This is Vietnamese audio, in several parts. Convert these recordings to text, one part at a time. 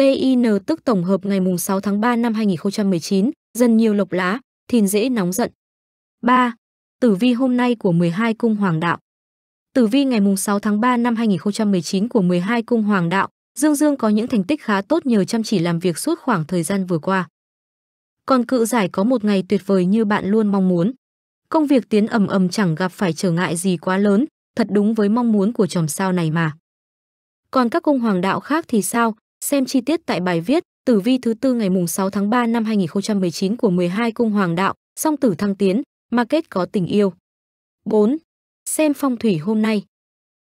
TIN tức tổng hợp ngày 6 tháng 3 năm 2019, dần nhiều lộc lá, thìn dễ nóng giận. 3. Tử vi hôm nay của 12 cung hoàng đạo Tử vi ngày 6 tháng 3 năm 2019 của 12 cung hoàng đạo, Dương Dương có những thành tích khá tốt nhờ chăm chỉ làm việc suốt khoảng thời gian vừa qua. Còn cự giải có một ngày tuyệt vời như bạn luôn mong muốn. Công việc tiến ầm ầm chẳng gặp phải trở ngại gì quá lớn, thật đúng với mong muốn của chòm sao này mà. Còn các cung hoàng đạo khác thì sao, Xem chi tiết tại bài viết Tử vi thứ tư ngày mùng 6 tháng 3 năm 2019 của 12 cung hoàng đạo, song tử thăng tiến, mà kết có tình yêu. 4. Xem phong thủy hôm nay.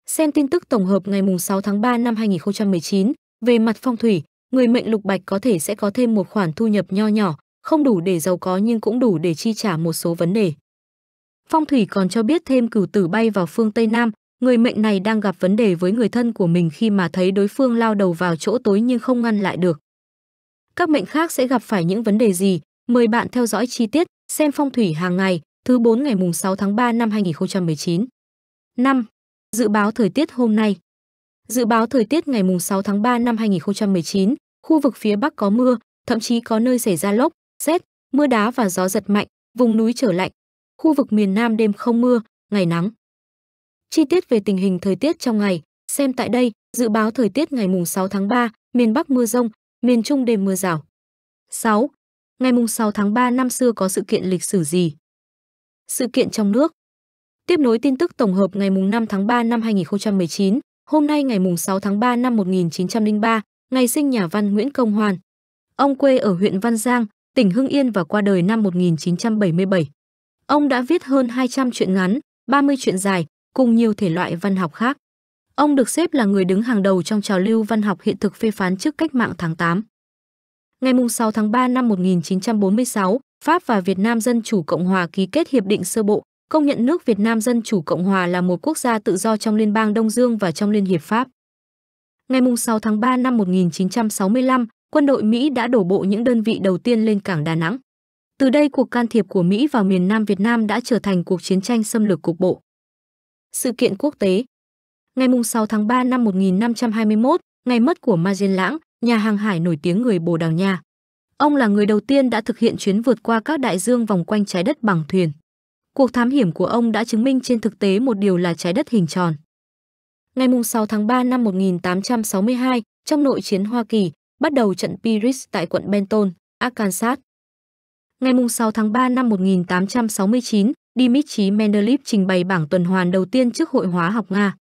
Xem tin tức tổng hợp ngày mùng 6 tháng 3 năm 2019, về mặt phong thủy, người mệnh lục bạch có thể sẽ có thêm một khoản thu nhập nho nhỏ, không đủ để giàu có nhưng cũng đủ để chi trả một số vấn đề. Phong thủy còn cho biết thêm cửu tử bay vào phương Tây Nam, Người mệnh này đang gặp vấn đề với người thân của mình khi mà thấy đối phương lao đầu vào chỗ tối nhưng không ngăn lại được. Các mệnh khác sẽ gặp phải những vấn đề gì? Mời bạn theo dõi chi tiết, xem phong thủy hàng ngày, thứ 4 ngày mùng 6 tháng 3 năm 2019. 5. Dự báo thời tiết hôm nay. Dự báo thời tiết ngày mùng 6 tháng 3 năm 2019, khu vực phía Bắc có mưa, thậm chí có nơi xảy ra lốc, xét mưa đá và gió giật mạnh, vùng núi trở lạnh. Khu vực miền Nam đêm không mưa, ngày nắng. Chi tiết về tình hình thời tiết trong ngày, xem tại đây, dự báo thời tiết ngày mùng 6 tháng 3, miền Bắc mưa rông, miền Trung đêm mưa rào. 6. Ngày mùng 6 tháng 3 năm xưa có sự kiện lịch sử gì? Sự kiện trong nước. Tiếp nối tin tức tổng hợp ngày mùng 5 tháng 3 năm 2019, hôm nay ngày mùng 6 tháng 3 năm 1903, ngày sinh nhà văn Nguyễn Công Hoàn. Ông quê ở huyện Văn Giang, tỉnh Hưng Yên và qua đời năm 1977. Ông đã viết hơn 200 truyện ngắn, 30 truyện dài, cùng nhiều thể loại văn học khác. Ông được xếp là người đứng hàng đầu trong trào lưu văn học hiện thực phê phán trước cách mạng tháng 8. Ngày 6 tháng 3 năm 1946, Pháp và Việt Nam Dân Chủ Cộng Hòa ký kết Hiệp định sơ bộ, công nhận nước Việt Nam Dân Chủ Cộng Hòa là một quốc gia tự do trong Liên bang Đông Dương và trong Liên hiệp Pháp. Ngày 6 tháng 3 năm 1965, quân đội Mỹ đã đổ bộ những đơn vị đầu tiên lên cảng Đà Nẵng. Từ đây cuộc can thiệp của Mỹ vào miền Nam Việt Nam đã trở thành cuộc chiến tranh xâm lược cục bộ. Sự kiện quốc tế Ngày 6 tháng 3 năm 1521, ngày mất của Magellan Lãng, nhà hàng hải nổi tiếng người Bồ Đào Nha. Ông là người đầu tiên đã thực hiện chuyến vượt qua các đại dương vòng quanh trái đất bằng thuyền. Cuộc thám hiểm của ông đã chứng minh trên thực tế một điều là trái đất hình tròn. Ngày 6 tháng 3 năm 1862, trong nội chiến Hoa Kỳ, bắt đầu trận Pyrrhus tại quận Benton, Arkansas. Ngày 6 tháng 3 năm 1869, Dmitry Mendeleev trình bày bảng tuần hoàn đầu tiên trước Hội hóa học Nga.